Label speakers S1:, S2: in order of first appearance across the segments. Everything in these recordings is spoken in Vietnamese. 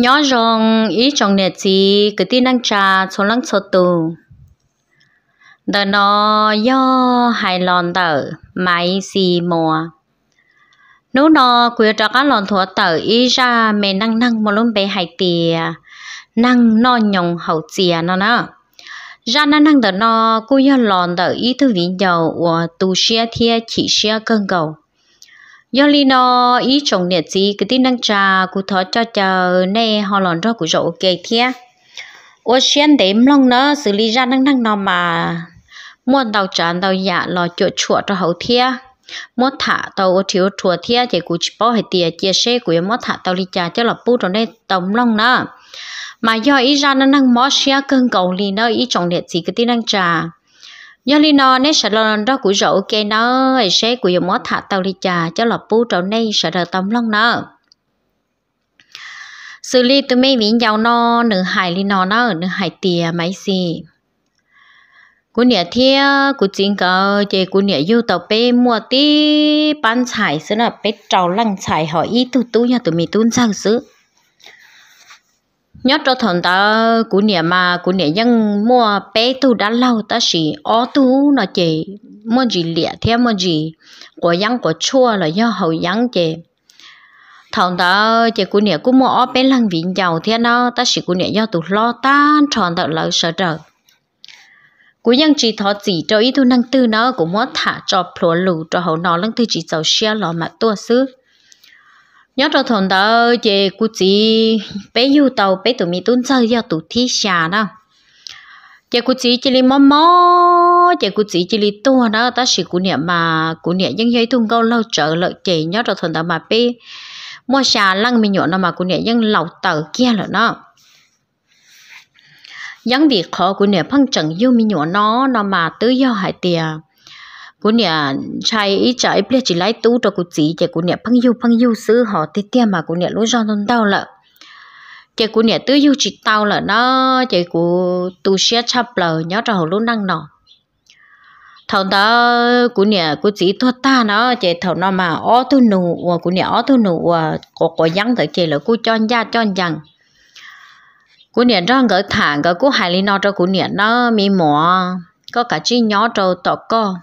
S1: nhỏ rong ý trong nè chị cứ tin năng trà số lăng số tù đờ nó do hai lon tờ máy xì mùa nú nó quyết cho các lon thua tờ ý ra mẹ năng năng một lúc bé hai tìa năng nó nhồng hậu chìa nó nó ra năng năng đờ nó cứ do lon tờ ý thư vị dầu của tu xe thia chỉ xe cơn cầu do lý nó ý chồng nhiệt gì cái tin đăng trà cụ thọ cho chờ nè họ lòn ra cụ rộ ok thia ô xuyên đếm long nó xử lý ra năng năng nó mà muốn đầu chán đầu dạ lò chuột chuột cho hậu thia mót thả tàu ô thiếu chùa thia thì cụ chỉ bỏ hệ tiề chia sẻ của mót thả tàu lý trà cho là pu rồi đây tổng long nó mà do ý ra nó năng mót xia cơn cầu lì nó ý chồng nhiệt gì cái tin đăng trà nhớ lý nó nét sợ lo đó của rậu kê nó ấy sẽ của dùng mót thả tàu đi trà cho lọp bú trậu nay sợ đờ tấm lông nó xử lý tụi mấy miếng dầu nó nửa hải lý nó nó nửa hải tiề mấy gì cú nè thia cú chính cờ chị cú nè yêu tàu pe mua tí bán xài xứ là pe trầu lăng xài hỏi ít tu tu nhà tụi mình tuôn sang xứ nhớ cho thằng ta của nhà mà của nhà dân mua bé tu đã lâu ta chỉ ó tu nó chỉ mua gì lẹ theo mua gì của dân của chua là do hậu dân chị thằng ta chị của nhà cũng mua ó bé lăng vịn giàu theo nó ta chỉ của nhà do tụ lo tan tròn tạo lợi sợ trợ của dân chỉ thọ chỉ cho ý tu năng tư nó cũng mua thả cho phổ lù cho hậu nó năng tư chỉ giàu xe lò mà tua xứ nhớ cho thằng đó chị cụ chị bé yêu tàu bé tụi mình tuân sơ do tụi thi xà đó chị cụ chị chị li mò mò chị cụ chị chị li tua đó ta chỉ cụ niệm mà cụ niệm những giấy thun câu lâu trở lợi chị nhớ cho thằng đó mà bé mua xà lăng mình nhọ nó mà cô niệm những lọc tờ kia là nó những việc khó cô niệm phăng chẳng yêu mình nhọ nó nó mà tới giờ hại tiền cú nhà trai ít trái ple chỉ lái tú cho cô chỉ chỉ cô nhà phăng yêu phăng yêu xứ họ tê tê mà cô nhà lối do non tao lợ chỉ cô nhà tứ yêu chỉ tao là nó chỉ cô tu xe chắp lờ nhớ cho họ lúc năng nọ thầu đó cô nhà cô chỉ thua ta nó chỉ thầu nó mà ó thu nụ và cô nhà ó thu nụ và có có dặn tới chỉ là cô cho ra cho dặn cô nhà cho gỡ thản cái cô hài lên nó cho cô nhà nó mi mỏ có cả chi nhỏ trâu tọt co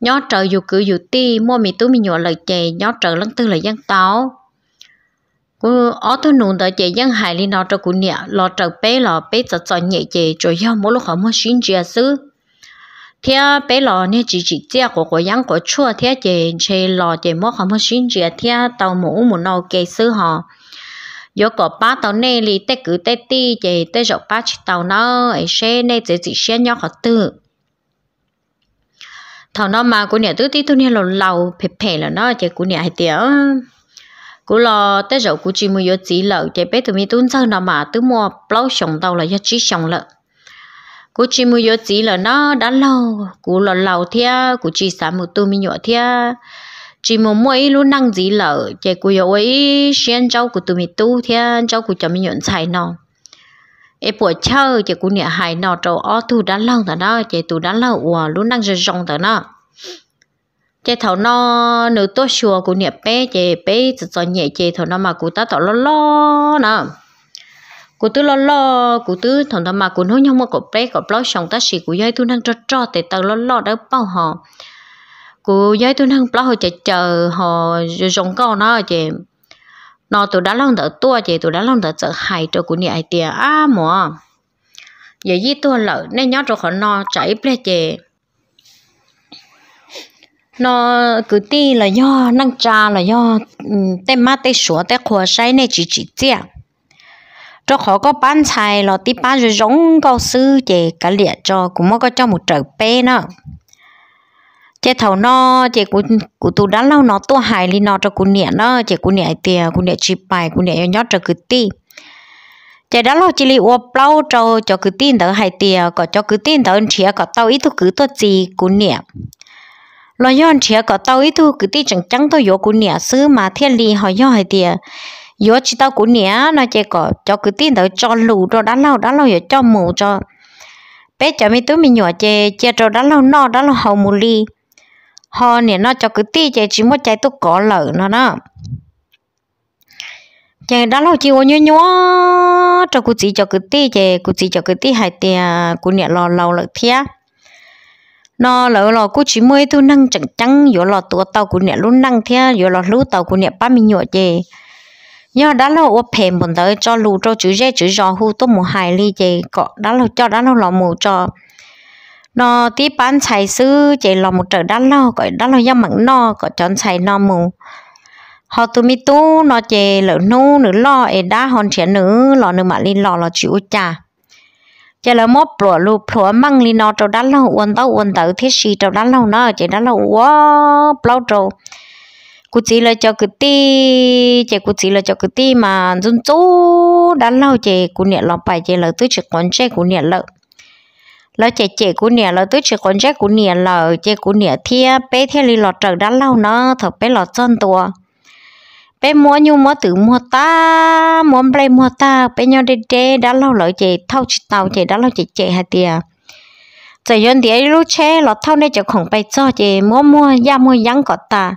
S1: nhó trợ dù cứ dù ti mua mì tú mì nhỏ lời chè nhó trợ lăng tư lời dân táo cô ở tu nụ đợi chè dân hải lên nọ trợ cụ nè lọ trợ bé lọ bé sợ sợ nhẹ chè rồi nhau mỗi lúc họ mua xin chia sứ thế bé lọ nè chỉ chỉ chia của của dân của chua thế chè chè lọ chè mua họ mua xin chia thế tàu mũ mũ nâu kê sứ họ yo có ba tàu nè li tết cứ tết ti chè tết rộng ba chỉ tàu nó ấy xe nè chỉ chỉ xe nhau họ tự thằng nó mà của nhà tứ tí tôi nhà lầu lầu phê phê là nó chạy của nhà hai tiếng, cú lo tới rồi cú chỉ mua yếu chỉ lợ chạy bé tụi mi tuấn sao nó mà tứ mua plau sòng tàu là do chỉ sòng lợ cú chỉ mua yếu chỉ lợ nó đã lâu cú lo lâu thia cú chỉ xả một tụi mi nhỏ thia chỉ một mỗi lúc luôn năng gì lợ chạy cú yếu ấy xuyên cháu của tụi mi tu thia cháu của cháu mi nhận sai nó e bộ chơi chỉ cũng nhà hài nọ trâu ó tu đã lâu tao đó chỉ tu đã lâu ủa luôn đang rong rong tao đó chỉ thầu nó nếu tốt xua cũng nhà bé chỉ bé chỉ cho nhẹ chỉ thầu nó mà cũng ta tao lo lo nè cụ tư lo lo cụ tư thằng nó mà cụ nói nhau mà cụ bé cụ lo xong ta xì cụ dây tu năng cho cho thì tao lo lo đỡ bao họ cụ dây tu năng lo họ chờ chờ họ rong con nó chị nó tụi đã lòng đỡ tua chị tụi đã lòng đỡ sợ hại cho của nhà tiền à mùa giờ gì tôi lỡ nên nhớ cho họ nó chảy ple chị nó cứ ti là do năng cha là do tên má tên sủa tên khua say này chỉ chỉ tiếc cho khó có bán xài là tí bán rồi giống cao sư chị cả liệt cho cũng mới có cho một trở pe nữa chế thầu nó chế cú cú tu đã lâu nó tua hài li nó cho cú nhẹ nó chế cú nhẹ tiền cú nhẹ chip bài cú nhẹ nhót cho cứ ti chế đã lâu chỉ li uo bao cho cho cứ tin tới hài tiền có cho cứ tin tới chia có tao ít thu cứ tu gì cú nhẹ lo yon chia có tao ít thu cứ ti chẳng chẳng tôi yo cú nhẹ xứ mà thiên li họ yo hai tiền yo chỉ tao cú nhẹ nó chế có cho cứ tin tới cho lù cho đã lâu đã lâu giờ cho mù cho bé cho mi tôi mi nhỏ chê chê cho đã lâu no đã lâu hầu mù li ho nè nó cho cứ ti chạy chỉ mất chạy tôi có lở nó đó chạy đã lâu chỉ ô nhớ nhớ cho cứ chỉ cho cứ ti chạy cứ chỉ cho cứ ti hai tiền cứ nè lò lâu lợ thia nó lỡ lò cứ chỉ mới tôi năng chẳng chẳng vô lò tua tao cứ nè luôn năng thia vô lò lú tao cứ nè ba mình nhọ chạy nhớ đã lâu ô phèm bọn tới cho lù cho chữ dê chữ giò hu tôi mua hai ly chạy có đã lâu cho đã lâu lò mù cho nó tí bán chảy sư chỉ là một trở đá lò, gọi đá lò giang mặn nó, gọi chọn chảy nó mù họ tụi mi tu nó chỉ lỡ nu nữ lo ấy đá hòn trẻ nữ lò nữ mà linh lò lo chịu cha chỉ là mốt plùa lu plùa măng linh nó trâu đá lò uốn tàu uốn tàu thiết sĩ trâu đá lò nó chỉ đá lò quá plau trâu cụ chỉ là cho cụ ti chỉ cụ chỉ là cho cụ ti mà dân chú đá lò chỉ cụ niệm lò bài chỉ là tứ trực quán chơi cụ niệm lợi lo chè chè cú nè lo tôi chỉ còn chắc cú nè lo chè cú nè thia bé thia li lo trở đã lâu nó thật bé lo chân tua bé mua nhu mua tự mua ta mua play mua ta bé nhau đi đê đã lâu lo chè thâu chỉ tàu chè đã lâu chè chè hạt tia giờ thì ai lúc che lo thâu này chỉ không bay cho chè mua mua ya mua yang cả ta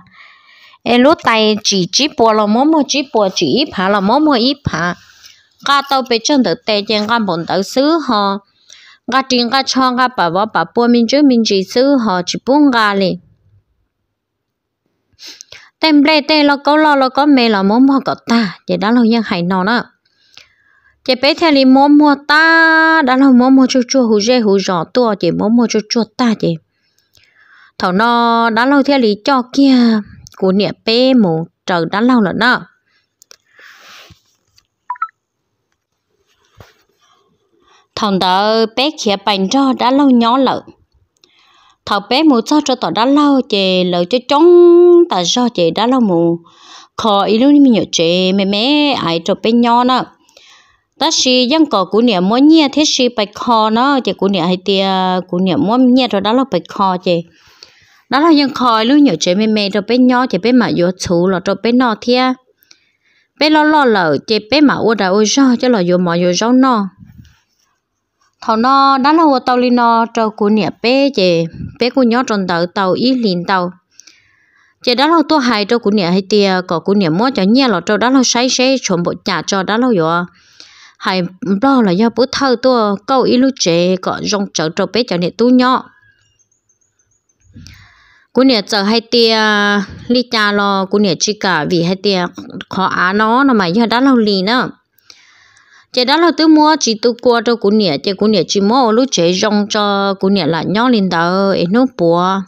S1: ai lúc tay chỉ chỉ bùa lo mua mua chỉ bùa chỉ ít phá lo mua mua ít phá cả tàu bé chân được tê chân gan bồn tàu xứ ha ga tin ga cho ga pa wa pa po min chu min ji su ho chi pung ga le tem ble te lo ko lo lo ko me lo mo mo ko ta je da lo yang hai no na je pe the li mo mo ta da lo mo mo chú chú hu je hu jo tu je mo mo chú chú ta je thảo nó đã lâu theo lý cho kia của nịa pê mù trời đã lâu lận đó thằng đó bé kia bánh cho đã lâu nhỏ lợ thằng bé mù cho cho tao đã lâu chè lợ cho chống tao cho chè đã lâu mù khó ý lúc mình nhớ chè mẹ mẹ ai cho bé nhỏ nữa ta chỉ dân có cú niệm mỗi nhia thế chỉ bạch kho nó chỉ cú niệm hay tia cú niệm mỗi nhia rồi đã lâu bạch kho chè đã lâu dân kho lúc nhiều chè mẹ mê cho bé nhỏ chị bé mà vô chú là cho bé nọ thia bé lo lo lợ chị bé mà ô đã ô cho cho là vô mà vô rau nọ họ nó đã là hồ tàu li nó cho cụ nè bé chè bé cụ nhỏ tròn tàu tàu ít liền tàu chè đã là tua hai cho cụ nè hay tia có cụ nè mua cho nhẹ là cho đã là say say chuẩn bộ trả cho đã là rồi hay lo là do bữa thơ tua câu ít lúc chè có rong chở cho bé cho nè tu nhỏ cú nè chờ hai tia li cha lo cú nè chỉ cả vì hai tia khó á nó nó mà giờ đã lâu lì nữa chị đó là tôi mua chỉ tôi qua cho cụ nhẹ chị cụ nhẹ chỉ mua lúc chị rong cho cụ nhẹ là nhau lên đó ấy nó bùa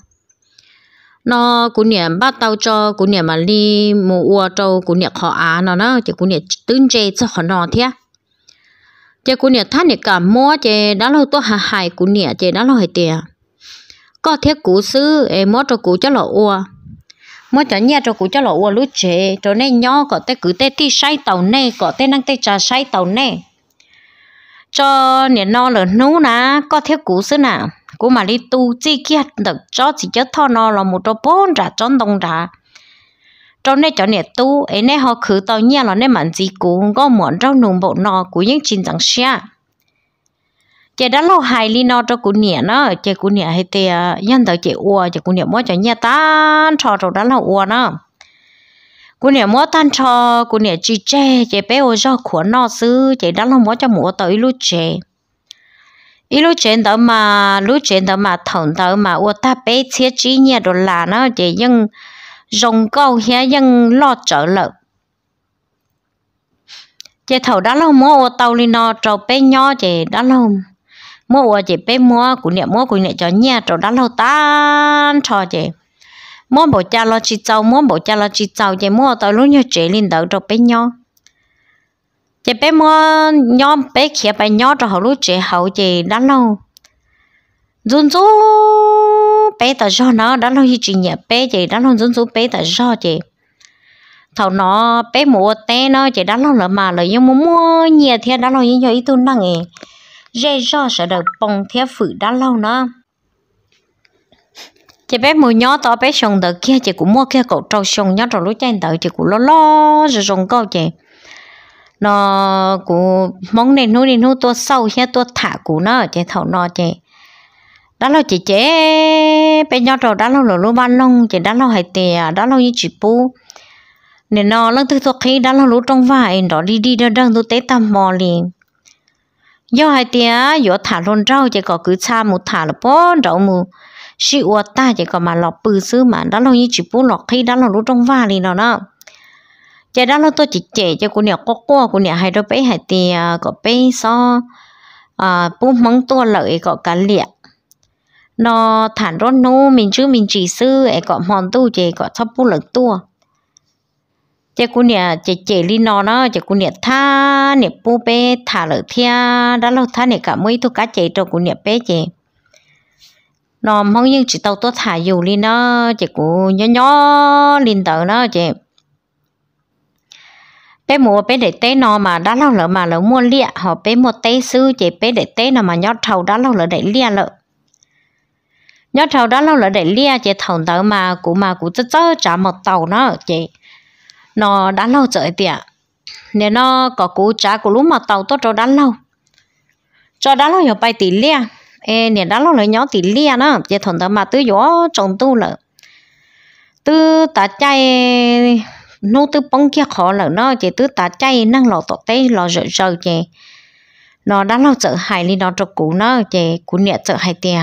S1: nó cụ nhẹ bắt đầu cho cụ nhẹ mà đi mua cho cụ nhẹ họ á nó nó chị cụ nhẹ tương chê cho họ nó thế chị cụ nhẹ thằng nhẹ cả mua chị đó là tôi hà hài cụ nhẹ chị đó là hơi tiền có thiết cụ sư ấy mua cho cụ cho là ua mỗi chả nhà cho cụ cho lọ uo lú chế cho nên nhỏ có té cứ té ti say tàu nè có té năng té trà say tàu nè cho nè nó là nú na có theo cụ xứ nà cụ mà đi tu chi kia được cho chỉ cho thọ nó là một chỗ bốn ra cho đồng ra cho nên cho nên tu ấy nên họ khử tàu nhà là nên mặn gì cụ có mọn rau nùng bộ nọ của những chín chẳng xa chị đã lo hài li nó cho cụ nhẹ nó chị cụ nhẹ hay tè à, nhân tàu chị ua chị cụ nhẹ mua cho nhà tan trò trò đã lo ua nó cụ nhẹ mua tan trò cụ nhẹ chị che chị bé ô do của nó xứ chị đã lo mua cho mua tới lúc chị ý lúc chuyện đó mà lúc chuyện đó mà thằng đó mà ô ta bé chia chi nhà đồ là nó chị nhưng dùng câu hia nhưng lo trở lợi chị thầu đã lâu mua ô tàu đi nó trâu bé nhỏ chị đã lâu mua ở chị bé mua cũng nè mua cũng nè cho nhẹ cho đắt lâu tan cho chị mua bộ cha lo chi cháu mua bộ cha lo chi cháu chị mua tới lúc như chị lên đỡ trâu bé nhau chị bé mua nhóm bé kia bé nhau cho hậu lúc chị hậu chị đắt lâu run rú bé tao cho nó đắt lâu như chuyện nhẹ bé chị đắt lâu run rú bé tao cho chị thầu nó bé mua té nó chị đắt lâu là mà lỡ nhưng mua mua nhà thì đắt lâu như vậy tôi năng nghe rê rò sợ đợt bông theo phử đã lâu nữa chị bé mùi nhỏ to bé sông đợt kia chị cũng mua kia cậu trâu sông nhỏ rồi lúc trên đợt chị cũng lo lo rồi sông câu chị nó cũng mong nền nuôi nền nuôi tua sâu nha tua thả cũ nó chị thảo nó chị đã lâu chị chế bé nhỏ rồi đã lâu rồi lúc ban long chị đã lâu hay tè đã lâu như chị bu nên nó lần thứ thuộc khi đã lâu lúc trong vài đó đi đi đơn đơn tôi tế tầm mò liền do hai tia yo thả lon rau chỉ có cứ cha mu thả là bó rau mu si uo ta chỉ có mà lọt bự xứ mà đã lâu như chỉ bún lọt khi đã lâu lúc trong va đi nào đó chỉ đã lâu tôi chỉ trẻ cho cô nhà có qua cô nhà hai đứa bé hai tia có bé so à bún mắng tua lợi có cá liệt nó thản rốt nô mình chứ mình chỉ sư ấy có mòn tu chỉ có thấp bún lợn tua chị cô nè chị chị li nó nó chị cô nè tha nè bố bé thả lỡ thia đã lâu tha nè cả mấy thu cá chị cho cô nè bé chị nó mong nhưng chị tàu tốt thả dù li nó chị cô nhỏ nhỏ linh tờ nó chị bé mua bé để té nó mà đã lâu lỡ mà lỡ mua lia họ bé mua té sư chị bé để té nó mà nhót thầu đã lâu lỡ để lia lỡ nhót thầu đã lâu lỡ để lia chị thầu tờ mà cụ mà cụ chớ chớ trả một tàu nó chị nó đã lâu rồi tiệt nếu nó có cú trả của lúc mà tàu tốt cho đã lâu cho đã lâu nhiều bài tỷ lia ê nếu đã lâu lấy nhỏ tỉ lia nó chỉ thuận tới mà tư gió trồng tu lợ tư ta chay nô tư bông kia khó lợ nó chỉ tư ta chay năng lò tọt tay lò rợ rợ chè nó đã lâu sợ hại lên nó cho cú nó chè cú nhẹ sợ hại tiền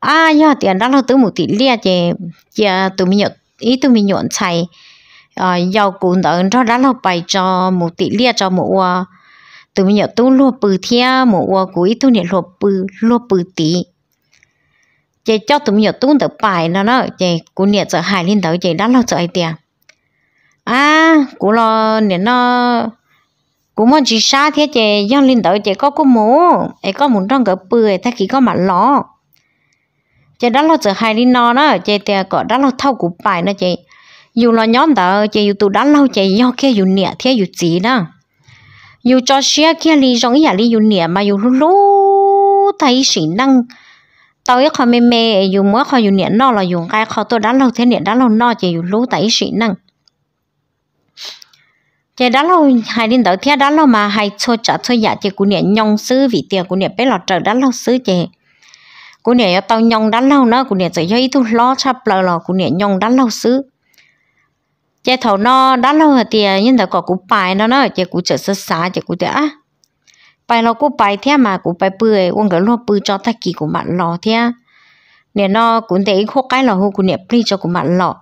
S1: à do tiền đã lâu tư một tỉ lia chè chè tụi mình nhộn ý tụi mình nhộn chạy Ờ, dầu cụ nợ cho đã lo bài cho một tỷ lia cho một từ bây giờ tôi lo bự thia một cuối tôi nhận lo bự lo bự tỷ chị cho tụi mình tung được bài nó nó chị cú nhiệt sợ hại lên tới chị đã lo ai tiền à cú lo nhiệt nó cú muốn chỉ xa thế chị do lên tới chị có cú mũ ấy có muốn trong cái bưởi thay khi có mặt ló chị đã lo sợ hại lên nó nó chị tiền có đã lo thâu cú bài nó chị dù là nhóm đó chị dù tụ đã lâu chị nhau kia dù nịa thế dù gì đó dù cho xe kia li giống nhà li dù nịa mà dù lú lú thấy sĩ năng tao ấy không mê mê dù mỗi không dù nịa nó là dù cái không tôi đã lâu thế nịa đã lâu nó chị dù lú thấy sĩ năng chị đã lâu hai đến đầu thế đã lâu mà hai cho trả cho nhà chị cũng nịa nhong sư vì tiền cũng nịa bé lọt trời đã lâu sư chị cũng nịa tao nhong đã lâu nữa cũng nịa chỉ cho ít thu lo chắp lờ lò cũng nịa nhong đã lâu sư chế thầu nó đã lâu rồi thì nhưng mà có cú bài nó nó chế cú chở sơ xá chế cú thế á bài nó cú bài thế mà cú bài bưởi quân cái lo bưởi cho ta kỳ của bạn lò thế nè nó cũng thấy khô cái lò hô của nè pli cho của bạn lò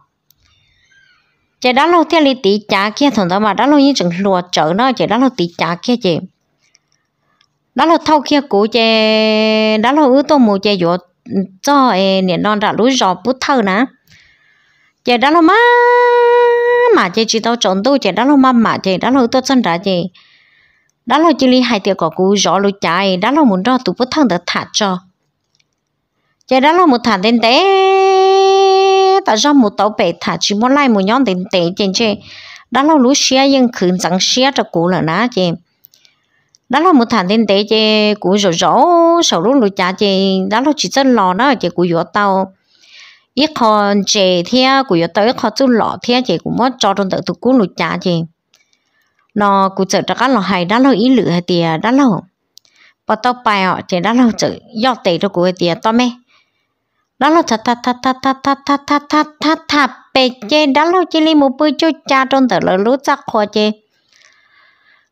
S1: chế đã lâu thế li tí chả kia thằng đó mà đã lâu như chẳng lùa chở nó chế đã lâu tí chả kia chế đã lâu thâu kia cú chế đã lâu ứ tô mù chế dỗ cho nè nó đã lúa giò bút thơ nè chế đã lâu má mà chị chỉ tao chọn tôi chỉ đó là mà mà chị đó là tôi chân ra chị đó là chỉ li hai tiệc có cú gió lối chạy đó là muốn rõ tụ bất thằng được thả cho chị đó là một thả tên tế ta ra một tàu bể thả chỉ muốn lại một nhóm tên tế trên chị đó là lúa xe nhưng khử trắng xe cho cú là ná chị đó là một thả tên tế chị cú gió gió sau lúc lối chạy chị đó là chỉ chân lò đó chị cú gió tàu 一看这天古要到一看做老天这古么早中到都古路家去，那古走这个老海那老一路还的那老，不到白哦，这那老走要得着古的到没？那老他他他他他他他他他他他被这那老这里么不就家中的了路咋看这？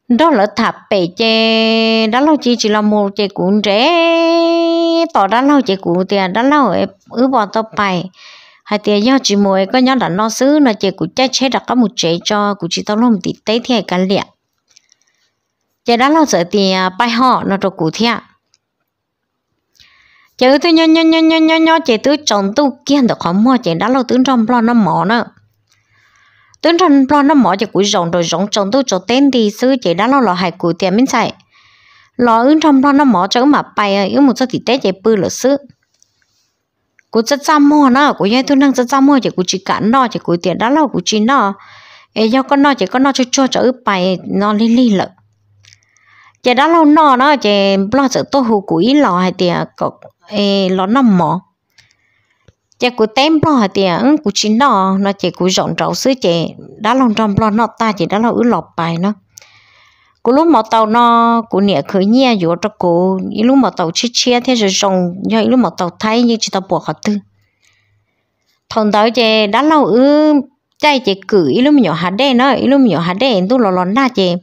S1: đó là thạp bể chê đó là chỉ chỉ là một chê cuốn trẻ tỏ đó là chê cuốn thì đó là ở ở bỏ tao bài hay tiền do chỉ mỗi có nhau là nó xứ nó chê cuốn chê chế đặt có một chế cho cuốn chỉ tao lông thì tây thì cả liền chê đó là sợ thì à, bài họ nó cho cuốn thiệt chữ tôi nho nho nho nho nho nho chê tôi chọn tôi kiên được không mua chê đó là tôi trong lo nó mỏ nữa tuấn trần lo nó mỏ cho cúi rộng rồi rộng trồng tôi cho tên thì sư chỉ đã lo lò hai cúi tiền mình chạy lo ứng trong lo nó mỏ cho mà bay ứng một số thì tết chạy bư lọ sư cú chất trăm mua nó cú nhai tôi đang chất trăm mua chỉ cú chỉ cản nó chỉ cú tiền đã lo cú chỉ nó ấy do con nó chỉ con nó cho cho cho ướp bay nó li li lợ chỉ đã lo nó nó chỉ lo sợ tô hù cúi lò hai tiền có ấy lo nó mỏ chỉ dạ, cú tem bao hạt tiền ứng ừ, cú chín đỏ, nó chỉ cú rộn trâu xứ chỉ đã lòng trong lo nó ta chỉ đã lo ứ lọp bài nó cú lúc mà tàu nó cú nhẹ khởi nhẹ vô cho cú lúc mà tàu chia chia thế rồi rồng như lúc mà tàu thấy như chỉ tàu buộc hạt tư thằng đó chỉ đã lo ứ chạy chỉ cử lúc nhỏ hạt đen nó lúc nhỏ hạt đen tu lò lò na chỉ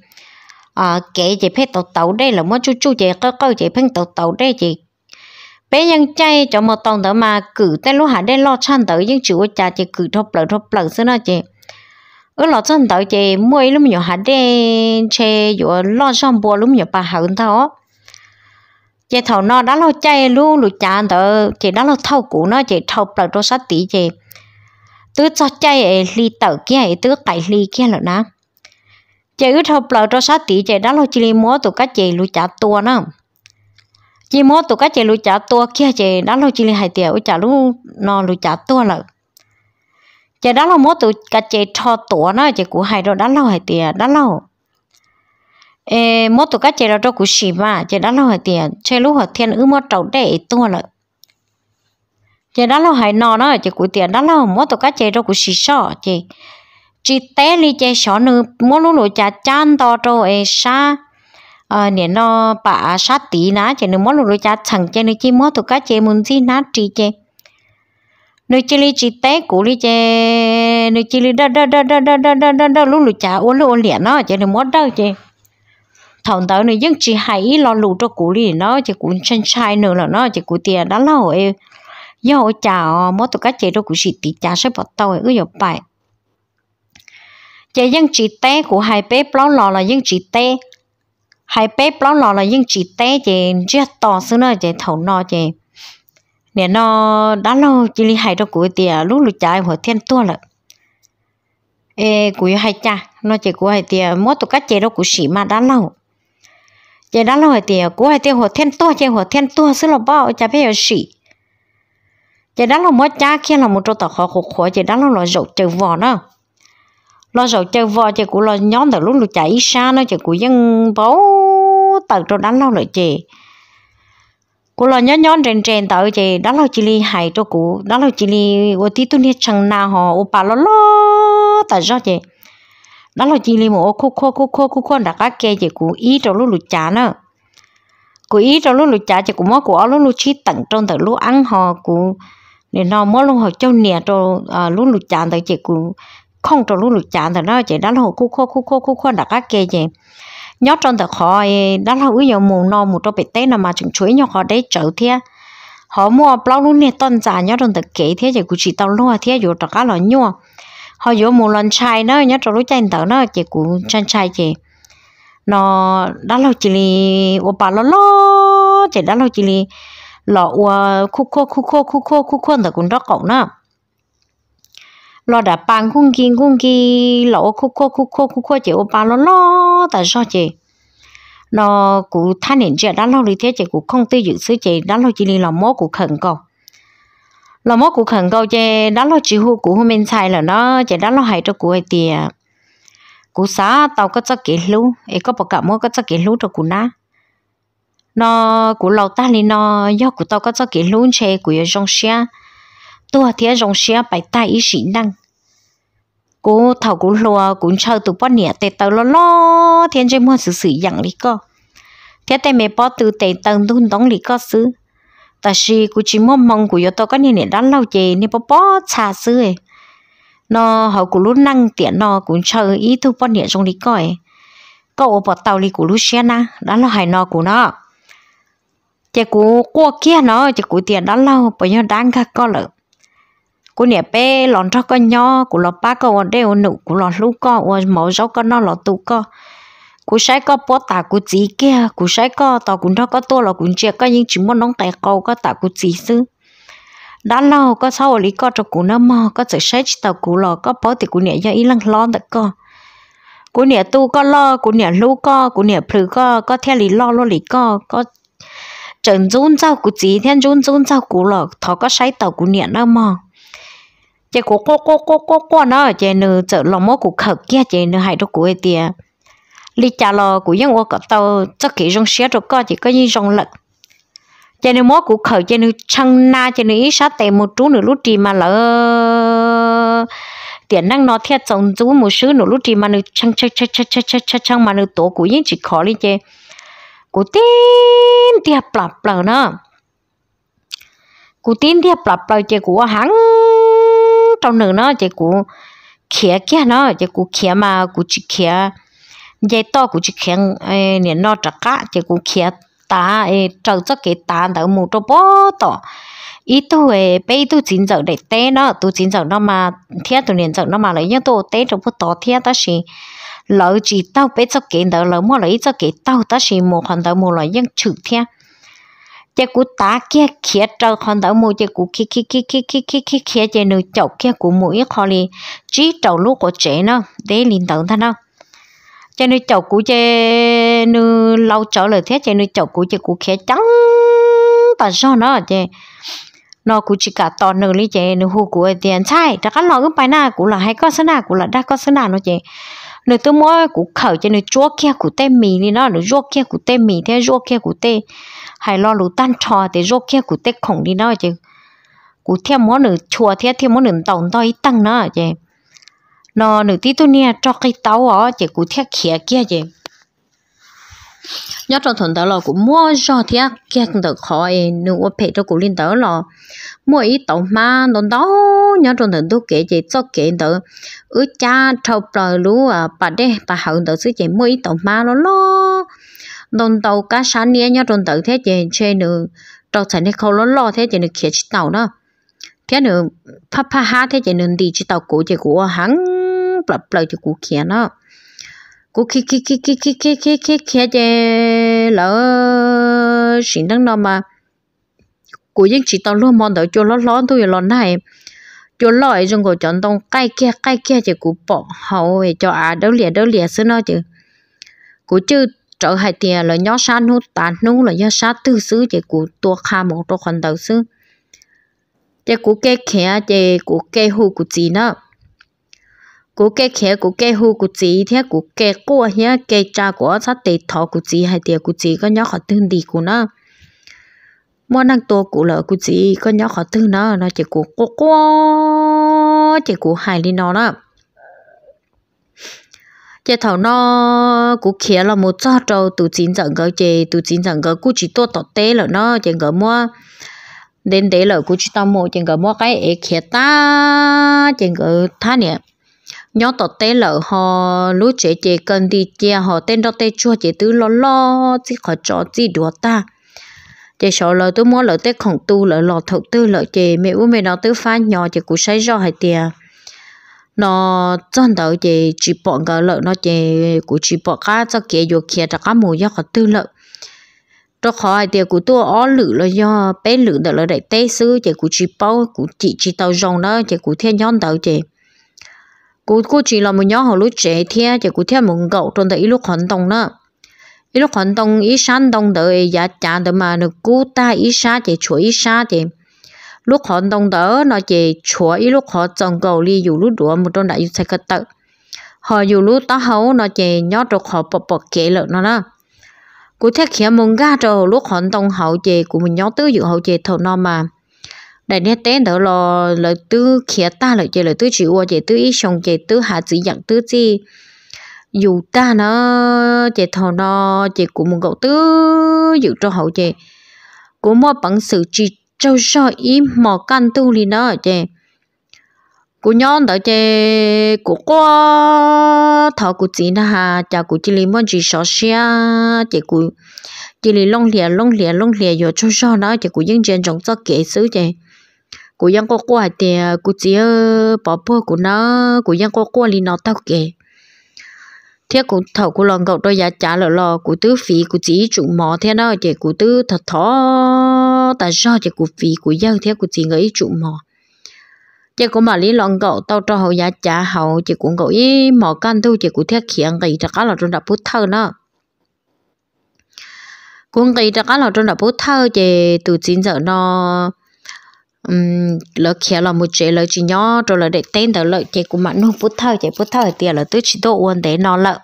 S1: à kể chỉ phê tàu tàu đây là mỗi chú chú chỉ có câu chỉ phê tàu tàu đây chỉ chay cho một tông tớ mà cử tên lúc hạ đây lo chăn tớ nhưng chịu cha chỉ cử thọ bờ thọ bờ xưa nào chị ở lo chăn tớ chị mua lúc nhỏ hạ đây chị vừa lo chăn bùa lúc nhỏ bà hạ ứng thọ chị thầu nó đã lo chay luôn lụt cha tớ chị đã lo thâu cũ nó chị thọ bờ thọ sát tí chị tứ cho chạy ly tớ kia tứ cải ly kia là nó chị ướt thọ bờ thọ sát tí chị đã lo chị múa tụ các chị lụt cha tua nó chỉ mốt tụ cá chè lú trả tua kia chè đã lâu chỉ là hai tiệu chả lú nó lú trả tua lợ chè đã lâu mốt tụ cá chè cho tua nó chè cú hai đó đã lâu hai tiệu đã lâu ê mốt tụ cá chè đó cho cú xì mà chè đã lâu hai tiệu chè lú họ thiên ư mốt trậu để tua lợ chè đã lâu hai nò nó chè cú tiệu đã lâu mốt tụ cá chè đó cú xì sọ chè chỉ té li chè sọ nữa mốt lú lú trả chan to trâu ê sa à, ờ, nè nó bà sát tí ná chỉ nó mỗi lúc cha chẳng chơi nó chỉ mỗi tụ cá chơi muốn gì ná trì chơi nó chì lì chì té cũ lì chơi nó chì lì đa đa đa đa đa đa đa đa đa lúc lúc cha ôn lúc ôn liền nó chỉ nó mỗi đâu chơi thằng tao nó vẫn chỉ hay lo lụ cho cũ lì nó chỉ cũng chân trai nữa là nó chỉ cũ tiền đã lâu em giờ cha mỗi tụ cá chơi đâu cũng tì tí cha sẽ tàu tao cứ giờ bài chơi vẫn chì té của hai bé bao lò là vẫn chỉ té hai bé bao lò là những chỉ té chị chết to xứ nó chị thầu nó chị nè nó đã lâu chỉ li hai đâu cuối tiề lúc lúc chạy hồi thiên tua lợ ê cuối hai cha nó chỉ cuối hai tiề mỗi tụ các chị đâu cuối sĩ mà đã lâu chị đã lâu hai tiề cuối hai tiề hồi thiên tua chị hồi thiên tua xứ là bao cha chả phải sĩ, chị đã lâu mỗi cha khi là một trâu tàu khó khổ khó chị đã lâu là rậu chờ vò nó, lo rồi chơi vò chơi của lo nhóm từ lúc lúc chạy xa nó chơi của dân bố tờ trâu đánh lâu lại chị cô là nhón nhón rèn rèn tao chị đó là chị li hại cho cụ đó là chị li ô tí tu nia chẳng nào họ ô bà lo lo tại do chị đó là chị li mà ô khô khô khô khô khô khô đã cá kê chị cụ ý cho lúc lụt chả nữa cụ ý cho lúc lụt chả chị cụ mua cụ ở lúc lụt chi tận trong tờ lúc ăn họ cụ nên nó mua lúc họ cho nia cho lúc lụt chả tờ chị cụ không cho lúc lụt chả tờ đó chị đó là khô khô khô khô khô khô đã cá kê chị nhót trong tờ khó ấy đã là ui nhiều mù non mù cho bị tết nào mà chúng chuối nhau họ đấy chở thế họ mua bao luôn nè tôn giả nhót trong tờ kế thế chỉ cứ chỉ tao luôn à thế rồi tất cả là nhua họ vô mù lần chai nữa nhót trong lúc chai tờ nữa chỉ cứ chân chai chỉ nó đã lâu chỉ li ô bà lo lo chỉ đã lâu chỉ li lọ ô khu khu khu khu khu khu khu khu khu tờ cũng đó cậu nữa lo đã bàn cung kinh cung ki lỗ khu khu khu khu khu khu chỉ ô ba lo lo tại sao chị nó cụ thanh niên trẻ đã lo lý thế chị cụ không tư dự sứ chị đã lo chỉ đi làm mốt cụ khẩn cầu làm mốt cụ khẩn cầu chị đã lo chỉ hô cụ hôm bên sai là nó chị đã lo hại cho cụ ấy tiền cụ xá tàu có chắc kỹ lú ấy có bậc cả mốt có chắc kỹ lú cho cụ na, nó cụ lâu ta lên nó do cụ tàu có chắc kỹ lú chè cụ ở trong xe tôi thì ở trong xe bài tay ý sĩ năng cú thầu cú lùa cú chơi tụ bó nè tê tàu lo lo thiên chơi mua sự sự dặn lý cơ thế tê mẹ bó từ tê tàu tuôn đóng lý cơ xứ ta si cú chỉ mua mong cú yếu tàu có nè nè đã lâu chê nè bó bó xà xứ ấy nó họ cú lúc năng tiền nó cú chơi ý thu bó nè trong lý coi, ấy cậu bỏ tàu lý cú lúc xe na đã lo hài nó cú nó chỉ cú qua kia nó chỉ cú tiền đã lâu bây giờ đang cả co lợi cô nè bé lon cho con nhỏ cô lo ba con ở đây ở nụ cô lo lú con ở mẫu rau con nó lo tu con cô sai con bỏ tả cô chỉ kia cô sai con tao cũng cho con tua là cũng chia có nhưng chỉ muốn nóng tay câu có tả cô chỉ sư đã lâu có sau lý con cho cô nó mò có sự sai chỉ tao cô lo có bỏ thì cô nè do ý lăng lo được con cô nè tu con lo cô nè lú con cô nè phử con có theo lý lo lo lý con có trần run rau cô chỉ theo run run rau cô lo thọ có sai tao cô nè nó mò chị cố cố cố cố cố cố nó chị nữ chợ lòng mốt của khẩu kia chị nữ hai đứa của ấy tiệt lý cha lo của dân ô cỡ tàu chắc kỹ rong xé rồi có chỉ có như rong lật chị nữ mốt của khẩu chị nữ chăng na chị nữ ý sát tệ một chú nữ lúc trì mà lỡ tiền năng nó thiệt chồng chú một sứ nữ lúc trì mà nữ chăng chăng chăng chăng chăng chăng chăng chăng mà nữ tổ của dân chỉ khó lên chị của tin tiệt bập bập nó, của tin tiệt bập bập chị của hắn trong nửa nó chỉ cú khía kia nó chỉ cú khía mà cú chỉ khía dây to cú chỉ khía ờ, nền nó chặt cá chỉ cú khía ta ờ, trâu cho cái ta đỡ mù cho bó to ý tu về bây tu chính giờ để té nó tu chính giờ nó mà thiên tu nền giờ nó mà lấy những tu té trong bó to thiên ta xí lỡ chỉ tao bây cho cái đỡ lỡ mua lấy cho cái tao ta xí một hoàn đỡ mua lấy những chữ thiên chị cụ tá kia kia trâu con đỡ mua chị cụ kia kia kia kia kia kia kia kia chị nuôi chậu kia cụ mũi ít khó chỉ trâu lúa của chị nó để liền tận thân đâu chị nuôi chậu cụ chị nuôi lâu chậu lời thế chị nuôi chậu cụ chị cụ kia trắng ta cho nó chị nó cụ chỉ cả to nữ lý chị nữ hù cụ tiền sai đã cắt nó cứ bài na cụ là hay có sân na cụ là đã có sân na nó chị nữ tôi mua cụ khẩu chị nuôi chua kia cụ tê mì đi nó nữ chua kia cụ tê mì thế chua kia cụ tê hay lo lú tan trò thì rô kia cụ tết khổng đi nó chứ cụ theo món nữ chùa theo theo món nữ tổng to ít tăng nó chứ nó nửa tí tu nia cho cái tàu ó chứ cụ theo kia kia chứ nhớ trong thằng đó là cũng mua cho thì kia cũng được khỏi nếu phải cho cụ liên đó là mua ít tàu mà nó đó nhớ trong thằng đó kể chỉ cho kể đó ở cha trâu bờ lúa à, bà đây bà hậu đó chứ chỉ mua ít tàu mà nó lo đồng tàu cá sáng nia nhá đồng tàu thế chị chơi nữa trâu sản này khâu lót lót thế chị nữa kia chị tàu đó thế nữa papa ha thế chị nữa đi chị tàu cũ chị cũ hắn bla bla chị cũ kia nó cũ kia kia kia kia kia kia kia kia kia chị lỡ xin đăng đó mà cũ những chị tàu luôn mòn đầu cho lót lót thôi lo này cho lòi trong cổ chọn tông cay kia cay kia chỉ cú bỏ hậu cho à đâu lìa đâu lìa xưa nó chứ cú chứ trở hai tiền là nhớ sát nu tàn nu là nhớ sát tư xứ chỉ cụ tua kha một trong khoản đầu xứ chỉ cụ kê khía chỉ cụ kê hu cụ gì nữa cụ kê khía cụ kê hu cụ gì thế cụ kê cua nhá kê cha của sát tê thọ cụ gì hay tiền cụ gì có nhớ khó tương đi cụ nữa mua năng tua cụ lợ cụ gì có nhớ khó tương nữa nó chỉ cụ cua cua chỉ cụ hài đi nó nữa chế thầu nó cũng khía là một cho trâu tụ chính chẳng cái chế tụ chín chẳng gỡ cũng chỉ tốt tốt tế là nó chẳng cái mua đến tế là cũng chỉ tao mua chẳng cái mua cái ấy khía ta chẳng cái thá nè nhớ tốt tế là họ lúc chế chế cần đi chia họ tên đó tế chua chế tứ lo lo chỉ khỏi cho chỉ đùa ta chế sau là tôi mua là tế không tu là lo thật tư là chế mẹ u mẹ nó tứ phá nhỏ chế cũng say rõ hai tiền nó chân đầu chị chỉ bỏ cái lợn nó chị cũng chỉ bỏ cá cho kia vô kia cho cá mồi cho tư lợn cho khỏi thì của tôi ó lử là do bé lử đó là đại tế sư chị của chị bao của chị chị tàu rồng đó chị của thiên nhon tàu chị của cô chỉ là một nhóm họ lúc trẻ thiên chị của thiên một cậu trong đấy lúc hoàn tông đó lúc hoàn tông ý sáng đông đợi giá dạ trả đợi mà được cô ta ý sáng chị chuỗi ý sáng chị lúc họ đông đỡ nó chỉ chúa ý lúc họ trồng cầu li dù lúc đùa một trong đại sẽ cất tự họ dù lúc ta hấu nó chỉ nhót được họ bọc bọc kể lợn nó nè cú thế khi mông ga trò lúc họ đông hậu chè của mình nhót tứ dự hậu chè thầu nó mà để nét tên đó là lợi tứ khía ta lợi chè lợi tứ chịu chè tứ ý xong chè tứ hạ chỉ dặn tứ chi dù ta nó chè thầu nó chỉ của mình cậu tứ dự cho hậu chè của mua bằng sự chi trâu so ý mỏ căn tu li nó chè cú nhon đó chè cú qua thọ cú chỉ na ha chả cú chỉ li món chỉ so xia chè cú chỉ li long lìa long lìa long lìa rồi trâu so nó chè cú dân trên trong cho kể xứ chè cú dân qua qua thì à, cú chỉ bỏ bơ cú nó cú dân qua qua li nó tao kể thế cũng thầu cũng lòng cậu đôi giá trả lợ lò cũng tứ phí cũng chỉ chủ mỏ thế nào chỉ cũng tứ thật thó ta do cho cụ phí cụ giao theo cụ chị người chủ mò chị cụ mà lý lòng cậu tao cho hậu giá trả hậu chị cụ cậu ý mò căn thu chị cụ theo khiến người ta các là trong đập bút thơ nữa cụ người ta các là trong đập bút thơ chị từ chín giờ nó um, lỡ khi là một chế lỡ chỉ nhỏ rồi lỡ để tên đó lợi chị của mặn nó phút thơ chị phút thơ thì là tứ chỉ độ uốn để nó lợi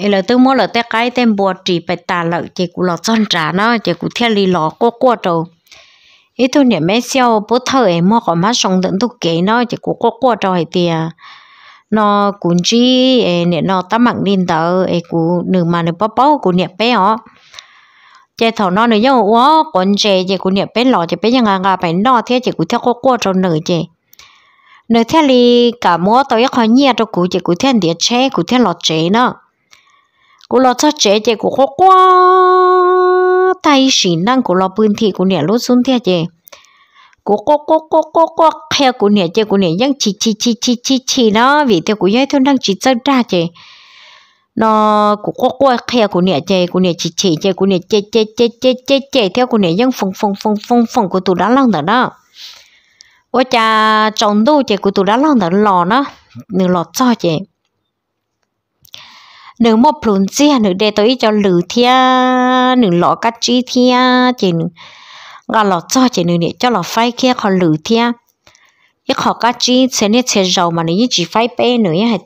S1: ấy là tôi muốn là té cái tem bùa chỉ phải tà lợi chỉ cũng là chân trả nó chỉ cũng theo lý lọ qua qua trâu ý tôi niệm mấy xeo bố thợ ấy mua còn mắt sống tận tôi kể nó chỉ cũng qua qua trâu hay tiền nó cũng chỉ ấy niệm nó tắm mạng lên tờ ấy cũng nửa mà nửa bao bao cũng niệm bé họ chế thầu nó nữa nhau quá còn chế chế cũng niệm bé lọ chế bé nhà ngà ngà phải nó thế chế cũng theo qua qua trâu nửa chế nửa theo lý cả mua tôi khó nhia cho cụ chế cũng theo địa chế cũng theo lọ chế nó กูรอชัดเจเจกูก็กว้าไตสินนั่งกูรอพื้นที่กูเนี่ยรู้สุนเทียเจกูก็ก็ก็ก็ก็แค่กูเนี่ยเจกูเนี่ยยังชีชีชีชีชีชีเนาะวิเทียกูย้ายทุนนั่งชีจัดได้เจนอกูก็ก็แค่กูเนี่ยเจกูเนี่ยชีชีเจกูเนี่ยเจเจเจเจเจเจเทียกูเนี่ยยังฟงฟงฟงฟงฟงกูตัวด้านล่างแต่เนาะว่าจะจงดูเจกูตัวด้านล่างแต่หล่อเนาะหนึ่งหล่อจ้อเจ nếu một phun chia nữ để tôi cho lử thia nữ lọ cắt chi thia chỉ nữ gà lọ cho chỉ nữ để cho lọ phai kia họ lử thia ít họ cắt chi sẽ nên sẽ giàu mà nữ chỉ phai pe nữa hết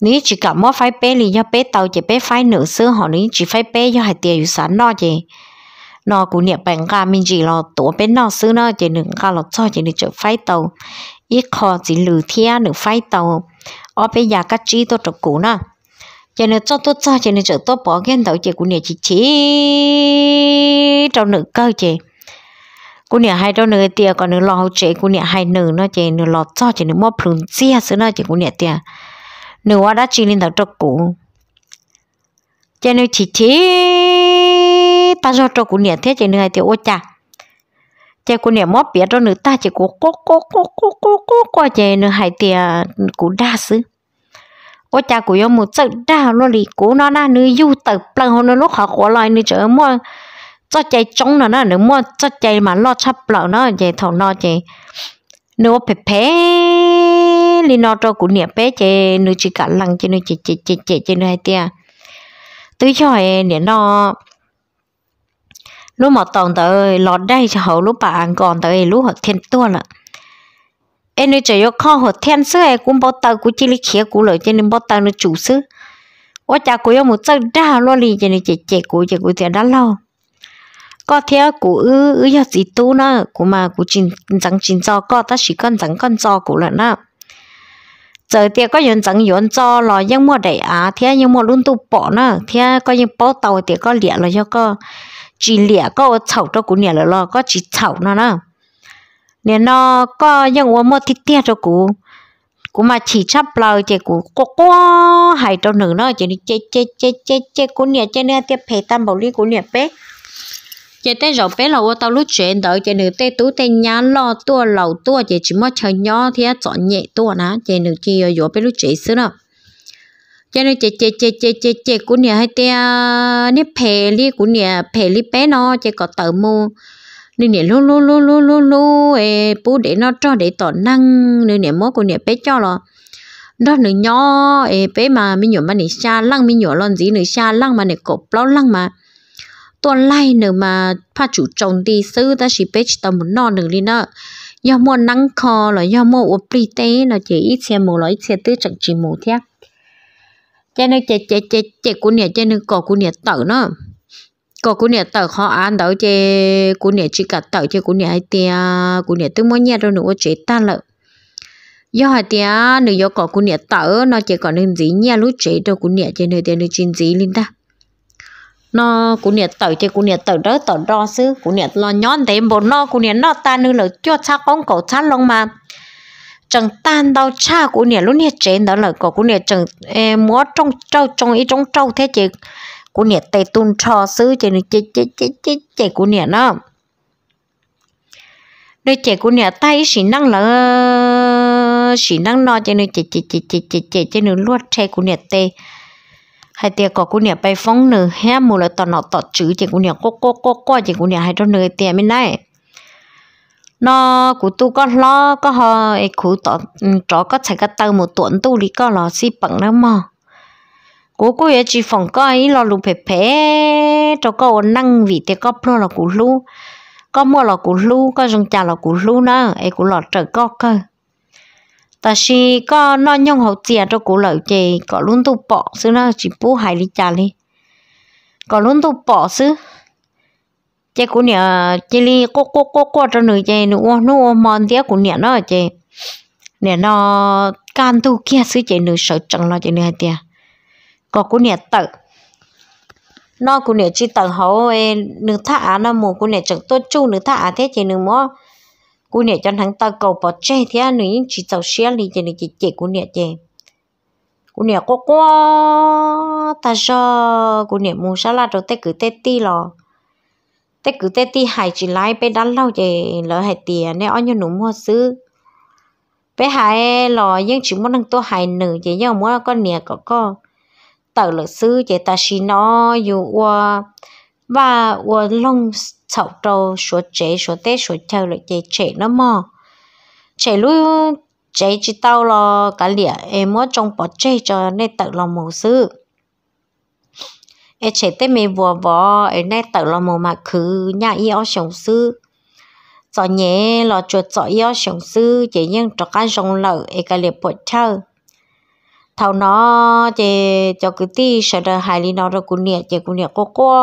S1: nếu chỉ cả mua phai pe liền cho pe tàu chỉ pe phai nửa xưa họ nữ chỉ phai pe cho hạt tiền อยู่ sẵn đó chị nó cũng niệm bằng gà mình chỉ lo tổ bên nó xưa nó chỉ nữ gà lọ cho chỉ nữ chở phai tàu ít họ chỉ lử thia nửa phai tàu ở bên nhà cắt chi tôi trộn cũ nữa cho nên cho tôi cho cho nên cho tôi bỏ cái đầu chị của nhà chị chỉ trong nữ cơ chị cô nhà hai trong nữ tiề còn nữ lo chị cô nhà hai nữ nó chị nữ lo cho chị nữ mua phun chia xứ nó chị cô nhà tiề nữ qua đã chỉ lên đầu cho cũ cho nên chỉ chỉ ta cho cho cô nhà thế chị nữ hai tiề ô chà chị cô nhà mua bia cho nữ ta chị cô cô cô cô cô cô cô chị nữ hai tiề cô đa xứ ô cha của yếm một chợ đa nó lì cố nó na nữ yêu bằng hồn nó lúc họ của lại nữ chớ mua cho chạy trống nó nó nữ mua cho chạy mà lo chấp lợ nó về thầu nó chạy nếu bé bé lì nó cho cũng niệm bé chạy nữ chỉ cả lăng chạy nữ chạy chạy chạy chạy chạy nữ hai tia tôi cho em lúc mà tòn tới lọt đây cho hậu lúc bà ăn còn tới lúc họ thiên tua lận em nói chỉ có con họ thiên sứ ấy cũng bảo đầu cũng chỉ lý khía cũng lợi cho nên bảo đầu nó chủ sứ ở cha cũng có một chân ra lo lì cho nên chỉ chỉ cũng chỉ cũng tiền đã lo có thế cũng ư ư giờ gì tu nữa cũng mà cũng chín chẳng chín cho có ta chỉ cần chẳng cần cho cũng là nữa giờ thì có những chẳng những cho lo nhưng mà để à thế những mà luôn tu bỏ nữa thế có những bỏ tàu thì có liệt rồi cho có chỉ liệt có chậu cho cũng lẹ rồi, lo có chỉ chậu nữa nữa nè nó có những uống một tí tiết cho cụ cụ mà chỉ chấp lời chị cụ có có hay cho nữ nó chị đi chê chê chê chê chê cụ nè chê nè tiếp phê tâm bảo lý cụ nè bé chị tên rộng bé là ô tao lúc chuyện đợi chị nữ tê tú tê nhá lo tua lầu tua chị chỉ mất chờ nhỏ thì chọn nhẹ tua ná chị nữ chị vô bé lúc chuyện xứ nữa cho nên chị chị chị chị chị chị của nè hay tia nếp phê lý của nè phê lý bé nó chị có tờ mua nên nè lô lô lô lô lô lô ê bố để nó cho để tỏ năng nếu nè mốt của nè bé cho lo đó nữa nhỏ ê bé mà mình nhỏ mà nè xa lăng mình nhỏ lon gì nữa xa lăng mà nè cột bao lăng mà tuần lai nữa mà pha chủ trồng đi sư ta chỉ bé chỉ tầm một nọ nữa đi nữa do mua nắng kho là do mua uống pli té là chỉ ít xe mù là ít xe tứ chẳng chỉ mù thiếc cho nên chè chè chè chè của nè cho nên cỏ của nè tở nữa có cô nè tàu họ ăn đâu chứ cô nè chỉ cả tàu chứ cô nè ai tia cô nè tôi mới nhà đâu nữa chế ta lợ do hỏi tia nữa do có cô nè tàu nó chỉ còn nên gì nhà lúc chế đâu cô nè trên nơi tia nơi trên gì linh ta nó cô nè tàu chứ cô nè tàu đó tàu đó xứ cô nè lo nhón thế bộ nó cô nè nó ta nữa là cho cha bóng cổ cha long mà chẳng tan đâu cha cô nè lúc nè chế đó là có cô nè chẳng múa trong trâu trong ý trong trâu thế chứ cú nè tay tun cho xứ chơi nó chơi chơi chơi chơi chơi cú nè nó nơi chơi cú nè tay xì năng là xì năng nó chơi nó chơi chơi chơi chơi chơi chơi chơi nó luốt chơi cú nè tay hay tiệc có cú nè bay phong nè hé mù là tọt nọ tọt chữ chơi cú nè cô cô cô cô chơi cú nè hay cho nơi tiệc bên này nó cụ tu có lo có ho ấy cụ tỏ ừ, trọ có chạy cái tàu một tuần tu đi có lo xí bằng lắm mà cô cô ye chỉ phòng coi lo lu phê phê cho có năng vị thế có pro là cú lu có mua là cú lu có dùng trà là cú lu nữa ấy cú lọt trời có cơ ta chỉ có nó nhông hậu tiền cho cú lợi chè có luôn tu bỏ xứ nó chỉ bố hai đi trà đi có luôn tu bỏ xứ chè cú nè chè li cô cô cô cô cho người chè nữa nó mòn tiếc cú nè nó chè nè nó can tu kia xứ chè nữa sợ chẳng lo chè nữa tiệt có cú nè tự nó cú nè chỉ tự hậu nữ thả nó mù cú nè chẳng tốt chu nữ thả thế chỉ nữ mua cú nè cho thằng ta cầu bỏ chê thế nữ chỉ tàu xe đi chỉ nữ chỉ chỉ cú nè chê cú nè có quá ta cho cú nè mua sa la rồi tê cứ tê ti lò tê cứ tê ti hải chỉ lái bé đánh lâu chê lỡ hải tiền nên ôi như nụ mua xứ bé hải lò nhưng chỉ muốn thằng tôi hải nữ chỉ nhau mua con nè có con tờ luật sư chế ta xin nó dù qua và qua lông sọc trâu số chế số tết số theo luật chế chế nó mò chế luôn chế chỉ tao lo cả lĩa em mất trong bỏ chế cho nên tự lo mổ sư em chế tết mì vua vò em nên tự lo mổ mà khứ nhà yêu sống sư cho nhé lo chuột cho yêu sống sư chỉ nhưng cho cái rong lợ em cả lĩa chơi thầu nó chè cho cái tí sợ đờ hài li nó rồi cũng nẹt chè cũng nẹt cô cô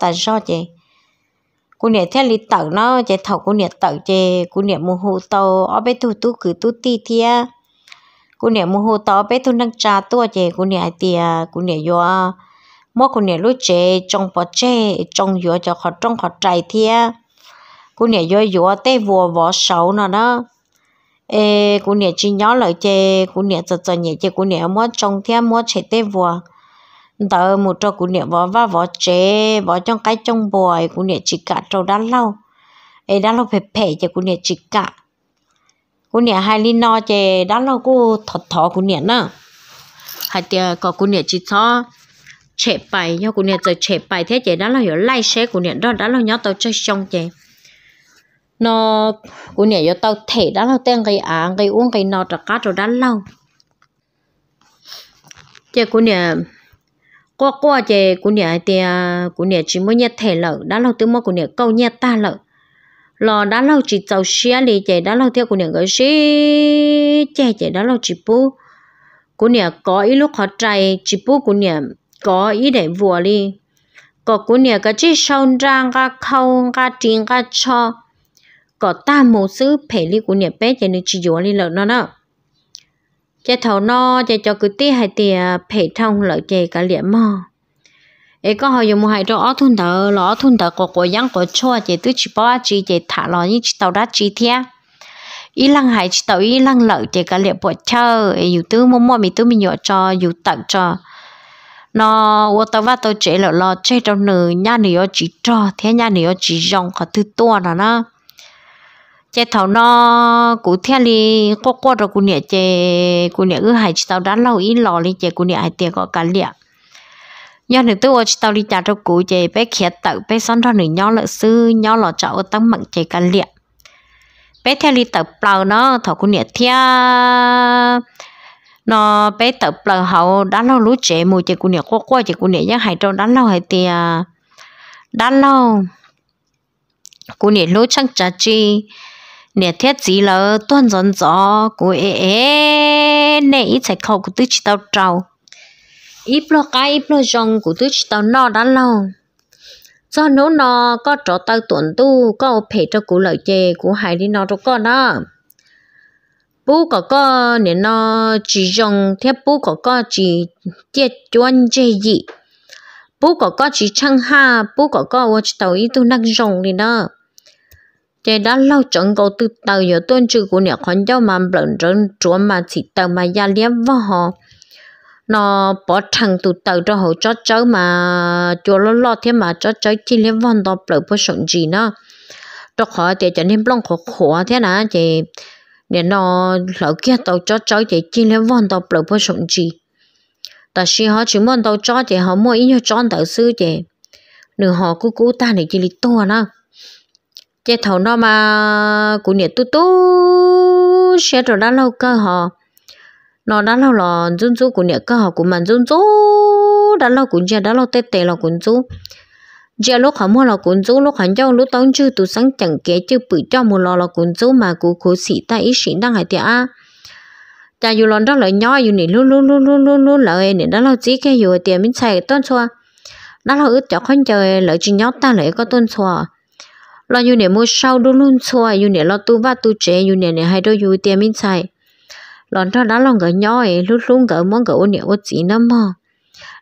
S1: tại sao chè cũng nẹt theo lý tẩu nó chè thầu cũng nẹt tẩu chè cũng nẹt mua hồ tàu ở bên tu tu cứ tu tí thia cũng nhẹ mua hồ tàu bên tu năng trà tua chè cũng nhẹ tiề cũng nẹt yo mua cũng nẹt lối chè trong bò chè trong yo cho họ trong họ trái thia cũng nẹt yo yo té vua vỏ sầu nó đó ê cụ nè chỉ nhớ lại chè cụ nè chợ chợ nhẹ chè cụ nè mua trong thêm mua chè tê vua đỡ một trò cụ nè vỏ vá vỏ chè vỏ trong cái trong bòi cụ nè chỉ cả trâu đã lâu ê đã lâu phải phải chè cụ nè chỉ cả cụ nè hai ly no chè đã lâu cô thọ thọ cụ nè nữa, hai tia có cụ nè chỉ thọ chè bài nhau cụ nè chè chè bài thế chè đã lâu hiểu lai xe cụ nè đó đã lâu nhớ tao chơi xong chè nó cô nè, cho tao thể đó nó tên cái à cái uống cái nọ trả cá rồi đắt lâu chứ cô nè, qua qua chứ cô nè thì à, cô nè chỉ mới nhà thể lợ đắt lâu từ mới cô nè câu nhà ta lợ lò đắt lâu chỉ tàu xe đi chứ đắt lâu theo cô nè cái xe chứ chứ đắt lâu chỉ bố cô nè có ít lúc họ chạy chỉ bố cô nè có ý để vua đi có cô nè cái chỉ sâu rang cái khâu cái tiền cái cho có ta mô sự phải li của nhà bé cho nên chỉ dỗ li lợn nó đó chế thầu nó chế cho cứ tê hai tê phải thông lợi chế cả liệm mò ấy có họ dùng một hai trò thun tờ lọ thun tờ có của giang có cho chế tứ chỉ bao chỉ chế thả lọ như chỉ tàu đá chỉ thea ý lăng hải chỉ tàu ý lăng lợi chế cả liệm bộ chơi ấy dù tứ mua mua mình tứ mình nhỏ cho dù tặng cho nó ô tao vắt tao chế lọ lọ chế trong nửa nhà nửa chỉ cho thế nhà nửa chỉ rong cả thứ to nó nó chế thảo nó cụ thiên li cô cô rồi cụ nhẹ chế cụ nhẹ cứ hay tao đã lâu ít lò li chế cụ nhẹ hay tiền có cả liền, nhớ nữa tôi chỉ tao đi trả cho cụ chế bé khía tự bé son thon nữa nhau lợi sư nhau lọ chậu tăng mạnh chế cả liền, bé theo li tự plao nó thảo cụ nhẹ thia nó bé tự plao hậu đã lâu lú chế mùi chế cụ nhẹ cô cô chế cụ nhẹ giang hay trong đã lâu hay tiền đã lâu cụ nhẹ lú chẳng trả chi nè thiết gì là tuân dần gió của ế ế nè ít chạy khâu của tôi chỉ tao trâu ít lo cái ít lo dòng của tôi chỉ tao no đã lâu do nếu nó có trò tao tuần tu có phải cho cụ lợi chè của hải đi nó cho con đó bố có có nè nó chỉ dòng thế bố có có chỉ tiết chuẩn chè gì bố có có chỉ chăng ha bố có có tôi chỉ tao ít tu năng dòng đi đó chế đó lâu chẳng có từ tàu giờ tuân chữ của nhà con giáo mà bận rộn chúa mà chỉ tàu mà gia liếm vào họ nó bỏ thằng tụ tàu cho họ cho cháu mà cho nó lo thế mà cho cháu chỉ liếm vào đó bận bận sống gì nó, cho họ để cho nên lòng khó khó thế nào thì để nó lão kia tàu cho cháu thì chỉ liếm vào đó bận bận sống gì ta chỉ họ chỉ muốn tàu cho thì họ mua ít cho tàu sư thì nửa họ cứ cố ta để chỉ lý to nữa chế thầu nó mà cũng nhiệt tu tu sẽ rồi đã lâu cơ họ nó đã lâu là run rú cũng nhiệt cơ họ cũng mình run rú đã lâu cũng chưa đã lâu tê tê là cũng rú giờ lúc họ mua là cũng rú lúc hắn cho lúc tông chư tu sáng chẳng kể chư bự cho một lò là cũng rú mà cũng cố sĩ ta ý sĩ đang hải tiệt a cha dù lon đó lợi nhỏ dù nỉ luôn luôn luôn luôn luôn luôn lợi nỉ đó là chỉ cái dù tiền mình xài tôn xua đó là ước cho con trời lợi chỉ nhỏ ta lợi có tôn xua lo yu ne mua sau đôi luôn xoa yu ne lo tu va tu chế yu ne ne hai đôi yu tiền minh sai lon cho đã lòng gỡ nhói lúc lúc gỡ muốn gỡ ôn ô chỉ năm mò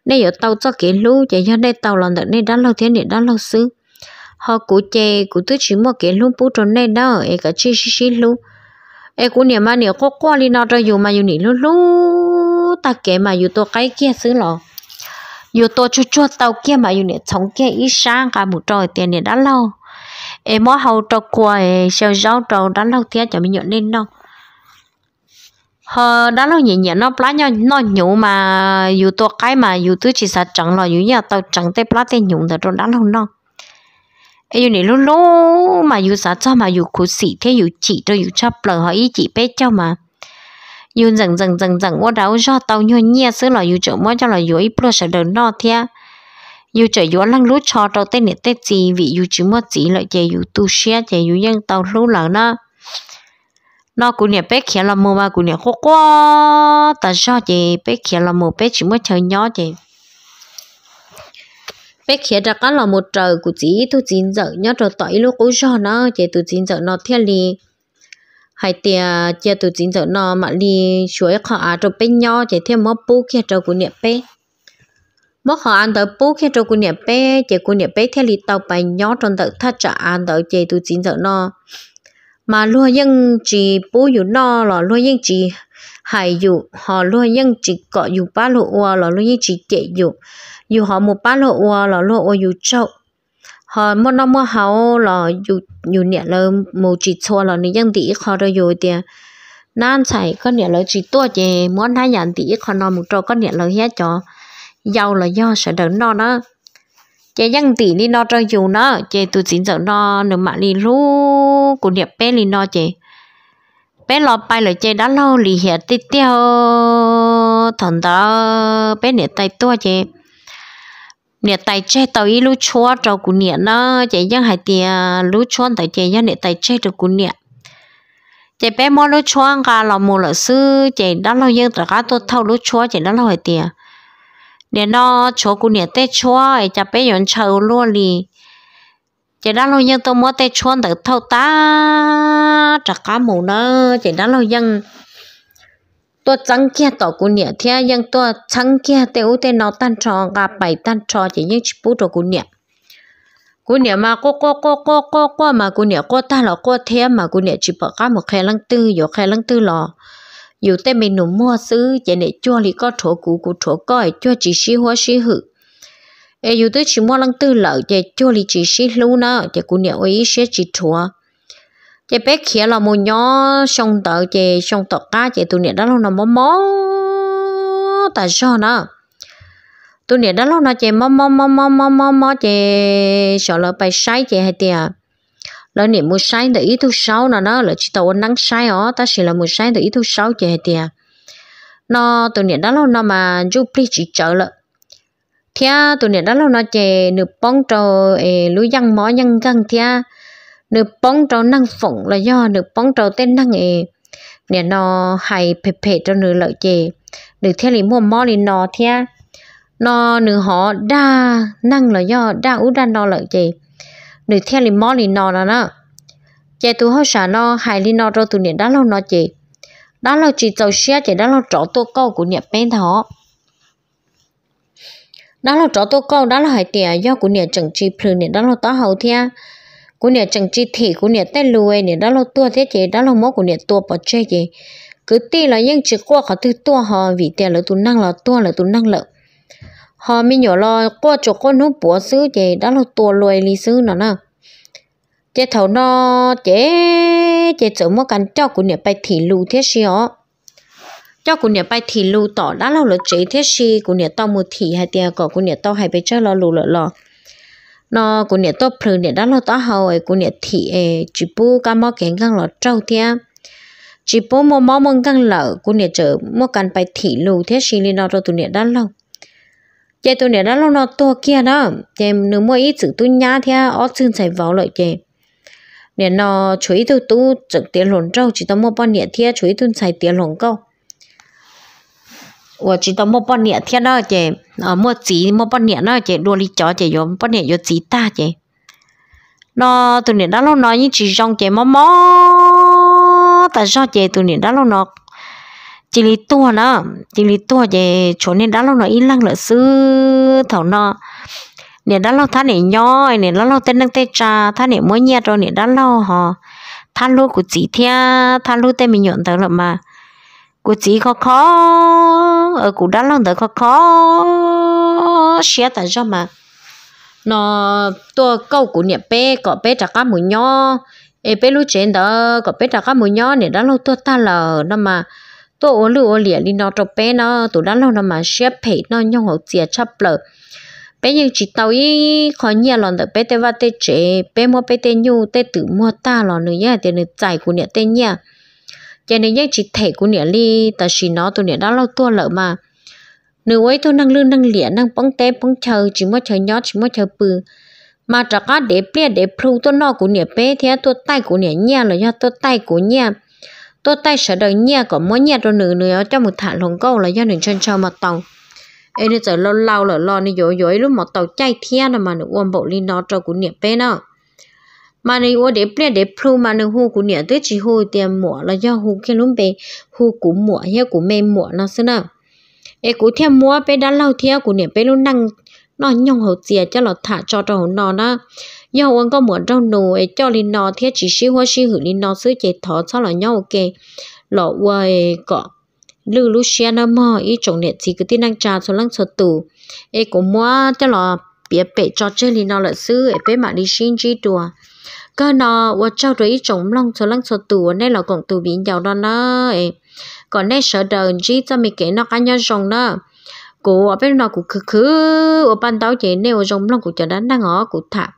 S1: nay ở tàu cho kiến lú chạy cho đây tàu lon đợt này đã lâu thế này đã lâu xứ họ cụ chè cụ tứ chỉ mua kiến lú bút trốn này đó ai cả chi chi chi lú ai cụ niệm mà niệm có qua đi nào cho yu mà yu niệm lú lú ta kể mà yu tôi cái kia xứ lò, yu tôi chua chua tàu kia mà yu niệm chống kia ít sáng cả một trời tiền này đã lâu em mó hầu trâu qua em sao rau trâu đánh lâu thế chẳng mình nhận nên đâu hờ đánh lâu nhỉ nhỉ nó plá nhau nó nhủ mà dù tôi cái mà dù tôi chỉ sợ chẳng là dù nhà tao chẳng tê plá tê nhủ được trong đánh lâu nó ấy này luôn luôn mà dù sợ cho mà dù cố sĩ thế dù chỉ cho dù chấp lời họ ý chỉ bé cho mà dù dần dần dần dần qua đâu cho tao nhau nhia xứ là dù chỗ mỗi cho là dù ít plá sợ đừng nó thế yêu chơi yếu lăng lút cho tao tên nè tết gì vì yêu chỉ mất gì lại chơi yêu tu xe chơi yêu nhân tao lú là nó nó cũng nè bé kia là mua mà cũng nè khó quá ta cho chạy bé kia là mua bé chỉ mất chơi nhỏ chạy bé kia đã có là một trời của chỉ tu chín giờ nhớ rồi tại lúc cũng cho nó chạy tu chín giờ nó thiên liền hay tia chia tu chính giờ nó mà đi chuối khó à rồi bé nhau chỉ thêm một bú kia cho của niệm bé mỗi họ ăn tới bố khi cho cô nhà bé chỉ cô nhà bé theo lý tàu bài nhỏ trong tờ thắt chặt ăn tới chỉ tu chín giờ nó mà luôn nhưng chỉ bố dù nó là luôn nhưng chỉ hay dù họ luôn nhưng chỉ có dù ba lộ ua là luôn nhưng chỉ chạy dù dù họ một ba lộ ua là lộ ua dù chậu họ một năm một hậu là dù dù nhẹ là một chỉ cho là những dân tỷ họ rồi rồi tiền nan chạy con nhẹ là chỉ tua chè muốn hai nhận tỷ họ nó một trâu con nhẹ là hết cho giàu là do sợ đỡ no nó chế dân tỷ đi no cho dù nó chế tụi chính giờ no nữa mà đi lú của đẹp bé đi no chế bé lo bay là chế đã lâu lì hiệt tí tiêu thằng đó bé nè tay tua chế nè tay chế tàu ý lú chúa cho của nè nó chế dân hải tiền lú chúa tại chế dân nè tay chế cho của nè chế bé mua lú chúa cả là mua là sư chế đã lâu dân tất cả tôi thâu lú chúa chế đã lâu hải tiền nè nó chỗ của nè tết chúa ấy chả bé chờ luôn lì chỉ đó lâu dân tôi mới tết chúa tự thâu ta chả cá mù nó chỉ đó lâu dân tôi chẳng kia tổ của nè thế dân tôi chẳng kia tê u nó tan trò gặp bảy tan trò chỉ những chú bút của nè của nè mà cô cô cô cô cô cô mà của nè cô ta là cô thế mà của nè chỉ bỏ cá một khe lăng tư vô khe lăng tư lò dù tên mình nụ mua xứ chỉ để cho lì có chỗ cũ của chỗ coi cho chỉ xí hóa xí hự e dù tới chỉ mua lăng tư lợ chạy cho lì chỉ xí lưu nè chạy cũng nhiều ý sẽ chỉ chỗ chạy bé kia là một nhỏ sông tợ chạy sông tợ cá chạy tụi niệm đó lâu nào mó tại sao nè tụi niệm đó lâu nào chạy mó mó mó mó mó mó sợ lỡ bài sai chạy hay tiền lỡ niệm mua sai từ ít thứ sáu nó nó lỡ chỉ tàu ăn nắng sai ó ta chỉ là mua sai từ ít thứ sáu chè tiề nó từ niệm đó lâu nó mà giúp pli chỉ chợ lợ thia từ niệm đó lâu nó chè nửa bóng trầu ê lúa răng mỏ răng găng thia nửa bóng trầu năng phụng là do nửa bóng trầu tên năng ê niệm nó hay phê phê cho nửa lợ chè nửa thia lì mua mỏ lì nó thia nó nửa họ đa năng là do đa út đa nó lợ chè nửa theo lì mò lì nò nè nè chị tôi hơi sợ nó hài lì nò rồi tôi niệm đá lâu nó chị đá lâu chị giàu xe chị đá lâu trọ tôi câu của niệm bên thọ đá lâu trọ tôi câu đá là hài tiền do của niệm chẳng chi phừ niệm đá lâu tao hậu thea của niệm chẳng chi thị của niệm tên lùi niệm đá lâu tua thế chị đá lâu mốt của niệm tua bỏ chơi chị cứ tin là những chỉ qua khỏi thứ tua họ vì tiền là tôi năng là tua là tôi năng lợi họ mi nhỏ lo qua chỗ con nó bố xứ chị đã là tua lùi lý xứ nó nè chế thấu nó chế chế chỗ mua cắn cho của nhà bài thị lù thế xí ó cho của nhà bài thị lù tỏ đã là lỡ chế thế xí của nhà tao mua thị hai tiền cỏ của nhà tao hai bây giờ lo lù lỡ lò nó của nhà tao phơi nhà đã là tao hầu ấy của nhà thị ấy chỉ bu cá mò kén găng lọ trâu tiền chỉ bu mò mò mông găng lợ của nhà chợ mua cắn bài thị lù thế xí lên nó rồi tụi nhà đã lâu chị tôi nè đã lâu nó to kia đó chị nếu mua ít chữ tôi nhá thì ở chân chạy vào lại chị nè nó chuối tôi tu trực tiền lồn trâu chỉ tao mua bao nhiêu thì chuối tôi chạy tiền lồn câu và chỉ tao mua bao nhiêu thì đó chị à mua chỉ mua bao nhiêu đó chị đua đi chó chị vô bao nhiêu vô chỉ ta chị nó tôi nè đã lâu nó như chỉ rong chị mò mò tại sao chị tôi nè đã lâu nó chỉ lý tua nó chỉ lý tua về chỗ này đã lâu nó ít lăng lợi sư thảo nó nè đã lâu thán này nhoi nè đã lâu tên đang tê cha thán này mới nhẹ rồi nè đã lâu họ thán lúa của chị thia thán lúa tên mình nhận tới là mà của chị khó khó ở của đã lâu tới khó khó xé tại sao mà nó tua câu của nè bé có bé trả cá mũi nho ê bé lúc trên đó có bé trả cá mũi nho nè đã lâu tua ta lờ đó mà tôi ô lưu ô lìa đi nó trộn bé nó tụi đó lâu nó mà xếp phải nó nhông hậu chia chấp lợ bé nhưng chỉ tàu ý khó nhia lòn được bé tê va tê chế bé mua bé tê nhu tê tự mua ta lòn nữa nhá tê nữa giải của nè tê nhá cho nên nhá chỉ thể của nè li ta chỉ nó tụi nè đó lâu tua lợ mà nữ ấy tôi năng lương năng liền năng bóng tê bóng chờ chỉ mua chờ nhó chỉ mua chờ bự mà trả cá để bia để phu tôi nó của nè bé thế tôi tay của nè nhia là nhá tôi tay của nhia tôi tay sợ đời nhà có mỗi nhà rồi nữ nữa cho một thả lồng câu là do nữ chân cho mà tàu em nên giờ lâu lâu là lo này dối dối lúc mà tàu chạy thiên là mà nữ uống bộ lên nó cho cũng niệm bên đó mà nữ uống để bên để plu mà nữ hú cũng niệm tới chỉ hú tiền mua là do hú kia lúc bé hú cũng mua hay cũng mê mua nó xí nào em cũng theo mua bé đã lâu theo cũng niệm bé lúc năng nó nhông hậu chia cho nó thả cho cho nó đó nhau ông có muốn trong nụ ấy cho linh nó thiết chỉ sĩ hoa sĩ hử linh nó sứ chế thọ cho là nhau kề lọ quay cọ lư lu xe nó mò ý chồng nẹt chỉ cứ tin năng trà số lăng sợ tù ấy cũng mua cho là bịa bể cho chơi linh nó là sứ ấy bể mà đi xin chi đùa cơ nó và cho rồi ý chồng lăng số lăng sợ tù nên là còn tù bị giàu đó nó ấy còn nay sợ đời chi cho mình kể nó cá nhân rồng nó cô ở bên nó cũng khứ khứ ở ban tao chế nếu rồng lăng cũng cho đánh đang ngó cũng thả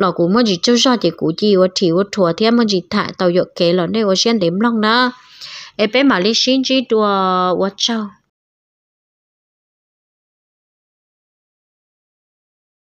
S1: lọ cú mà chỉ cho ra thì cú chỉ và thì và thua thì mà chỉ thả tàu dọc kế lọ này, và xem đếm long nữa, em bé mà lấy xin chỉ đùa và chào